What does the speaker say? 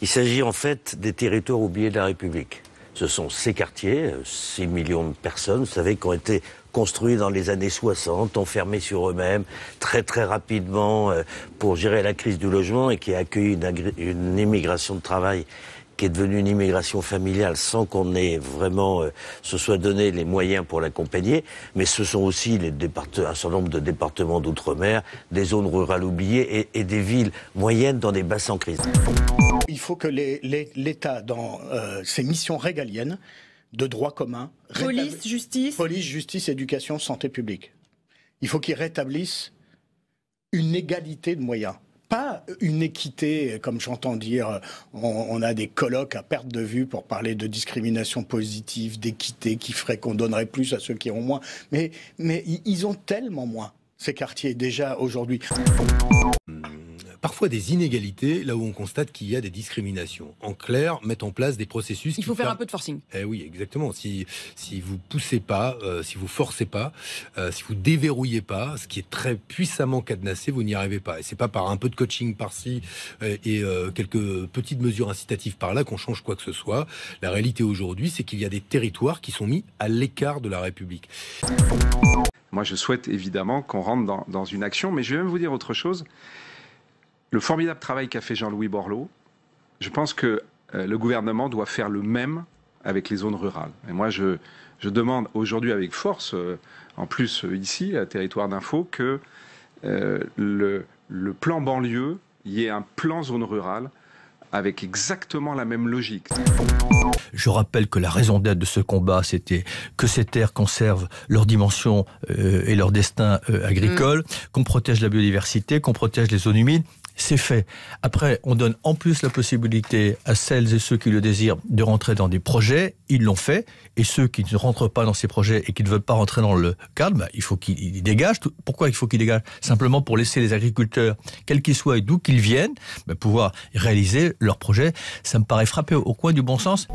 Il s'agit en fait des territoires oubliés de la République. Ce sont ces quartiers, 6 euh, millions de personnes, vous savez, qui ont été construits dans les années 60, enfermés sur eux-mêmes très très rapidement euh, pour gérer la crise du logement et qui a accueilli une immigration de travail qui est devenue une immigration familiale sans qu'on ait vraiment euh, se soit donné les moyens pour l'accompagner. Mais ce sont aussi les un certain nombre de départements d'outre-mer, des zones rurales oubliées et, des villes moyennes dans des bassins en crise. Il faut que l'État, dans euh, ses missions régaliennes, de droit commun, police, justice, police, justice, éducation, santé publique. Il faut qu'il rétablisse une égalité de moyens une équité, comme j'entends dire, on, a des colloques à perte de vue pour parler de discrimination positive, d'équité qui ferait qu'on donnerait plus à ceux qui ont moins. Mais, mais ils ont tellement moins, ces quartiers, déjà aujourd'hui parfois des inégalités là où on constate qu'il y a des discriminations. En clair, mettre en place des processus. Il faut faire un peu de forcing. Eh oui, exactement. Si si vous poussez pas, euh, si vous forcez pas, euh, si vous déverrouillez pas, ce qui est très puissamment cadenassé, vous n'y arrivez pas. Et c'est pas par un peu de coaching par-ci euh, et, quelques petites mesures incitatives par-là qu'on change quoi que ce soit. La réalité aujourd'hui, c'est qu'il y a des territoires qui sont mis à l'écart de la République. Moi, je souhaite évidemment qu'on rentre dans, dans une action, mais je vais même vous dire autre chose le formidable travail qu'a fait Jean-Louis Borloo, je pense que euh, le gouvernement doit faire le même avec les zones rurales. Et moi, je, je demande aujourd'hui avec force, euh, en plus euh, ici, à Territoire d'Info, que le, plan banlieue, il y ait un plan zone rurale avec exactement la même logique. Je rappelle que la raison d'être de ce combat, c'était que ces terres conservent leur dimension et leur destin agricole, mm. qu'on protège la biodiversité, qu'on protège les zones humides, c'est fait. Après, on donne en plus la possibilité à celles et ceux qui le désirent de rentrer dans des projets. Ils l'ont fait. Et ceux qui ne rentrent pas dans ces projets et qui ne veulent pas rentrer dans le cadre, bah, il faut qu'ils dégagent. Pourquoi il faut qu'ils dégagent Simplement pour laisser les agriculteurs, quels qu'ils soient et d'où qu'ils viennent, bah, pouvoir réaliser leurs projets. Ça me paraît frappé au coin du bon sens.